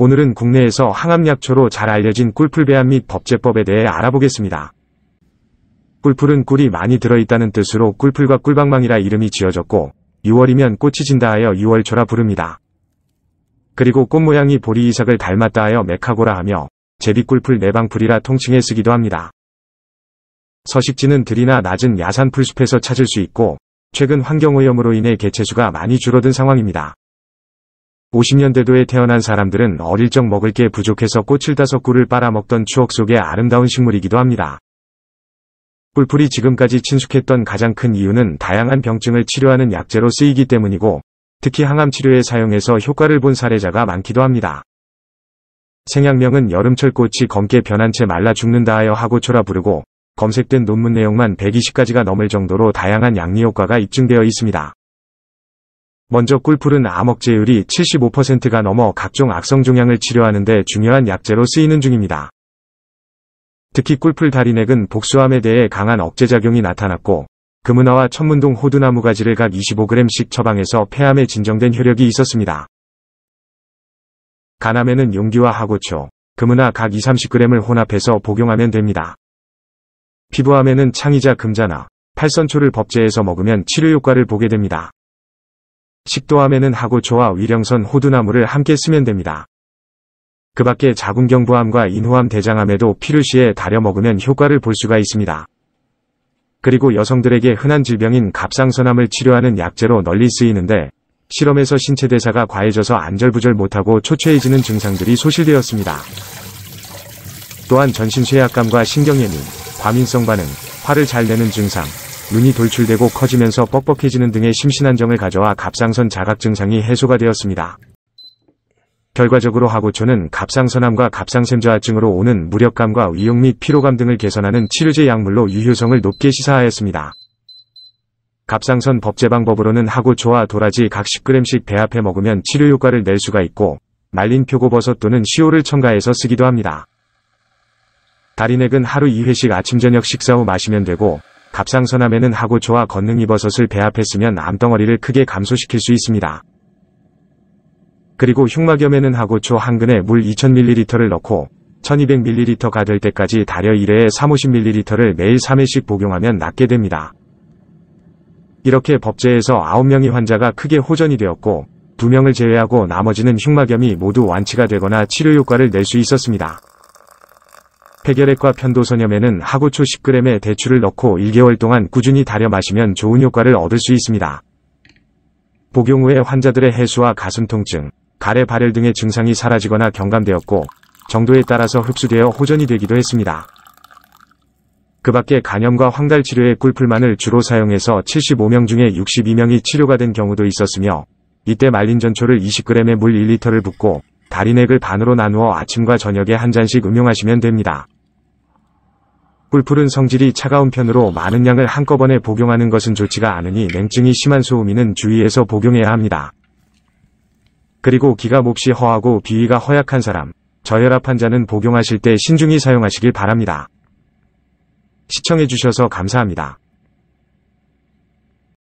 오늘은 국내에서 항암약초로 잘 알려진 꿀풀 배합 및 법제법에 대해 알아보겠습니다. 꿀풀은 꿀이 많이 들어있다는 뜻으로 꿀풀과 꿀방망이라 이름이 지어졌고 6월이면 꽃이 진다 하여 6월초라 부릅니다. 그리고 꽃 모양이 보리 이삭을 닮았다 하여 메카고라 하며 제비꿀풀 내방풀이라 통칭해 쓰기도 합니다. 서식지는 들이나 낮은 야산풀숲에서 찾을 수 있고 최근 환경오염으로 인해 개체수가 많이 줄어든 상황입니다. 50년대도에 태어난 사람들은 어릴 적 먹을 게 부족해서 꽃을 따서 꿀을 빨아먹던 추억 속의 아름다운 식물이기도 합니다. 꿀풀이 지금까지 친숙했던 가장 큰 이유는 다양한 병증을 치료하는 약재로 쓰이기 때문이고 특히 항암 치료에 사용해서 효과를 본 사례자가 많기도 합니다. 생약명은 여름철 꽃이 검게 변한 채 말라 죽는다 하여 하고초라 부르고 검색된 논문 내용만 120가지가 넘을 정도로 다양한 약리 효과가 입증되어 있습니다. 먼저 꿀풀은 암억제율이 75%가 넘어 각종 악성 종양을 치료하는 데 중요한 약재로 쓰이는 중입니다. 특히 꿀풀 다리넥은 복수암에 대해 강한 억제작용이 나타났고 금은화와 천문동 호두나무 가지를 각 25g씩 처방해서 폐암에 진정된 효력이 있었습니다. 간암에는 용기와 하고초, 금은화 각 2, 30g을 혼합해서 복용하면 됩니다. 피부암에는 창의자 금자나 팔선초를 법제해서 먹으면 치료 효과를 보게 됩니다. 식도암에는 하고초와 위령선 호두나무를 함께 쓰면 됩니다. 그 밖에 자궁경부암과 인후암 대장암에도 피루시에 달여 먹으면 효과를 볼 수가 있습니다. 그리고 여성들에게 흔한 질병인 갑상선암을 치료하는 약재로 널리 쓰이는데 실험에서 신체 대사가 과해져서 안절부절 못하고 초췌해지는 증상들이 소실되었습니다. 또한 전신 쇠약감과 신경예민, 과민성 반응, 화를 잘 내는 증상, 눈이 돌출되고 커지면서 뻑뻑해지는 등의 심신안정을 가져와 갑상선 자각 증상이 해소가 되었습니다. 결과적으로 하고초는 갑상선암과 갑상샘좌증으로 오는 무력감과 위용 및 피로감 등을 개선하는 치료제 약물로 유효성을 높게 시사하였습니다. 갑상선 법제방법으로는 하고초와 도라지 각 10g씩 배합해 먹으면 치료 효과를 낼 수가 있고 말린 표고버섯 또는 시오를 첨가해서 쓰기도 합니다. 다리액은 하루 2회씩 아침 저녁 식사 후 마시면 되고 갑상선암에는 하고초와 건능이버섯을 배합했으면 암덩어리를 크게 감소시킬 수 있습니다. 그리고 흉막염에는 하고초 한 근에 물 2000ml를 넣고 1200ml가 될 때까지 달여 1회에 350ml를 매일 3회씩 복용하면 낫게 됩니다. 이렇게 법제에서 9명의 환자가 크게 호전이 되었고 2명을 제외하고 나머지는 흉막염이 모두 완치가 되거나 치료 효과를 낼 수 있었습니다. 해결액과 편도선염에는 하고초 10g의 대추를 넣고 1개월 동안 꾸준히 달여 마시면 좋은 효과를 얻을 수 있습니다. 복용 후에 환자들의 해수와 가슴 통증, 가래 발열 등의 증상이 사라지거나 경감되었고 정도에 따라서 흡수되어 호전이 되기도 했습니다. 그 밖에 간염과 황달 치료에 꿀풀만을 주로 사용해서 75명 중에 62명이 치료가 된 경우도 있었으며 이때 말린 전초를 20g의 물 1리터를 붓고 다리 액을 반으로 나누어 아침과 저녁에 한 잔씩 음용하시면 됩니다. 뿔뿔은 성질이 차가운 편으로 많은 양을 한꺼번에 복용하는 것은 좋지가 않으니 냉증이 심한 소음인은 주의해서 복용해야 합니다. 그리고 기가 몹시 허하고 비위가 허약한 사람, 저혈압 환자는 복용하실 때 신중히 사용하시길 바랍니다. 시청해주셔서 감사합니다.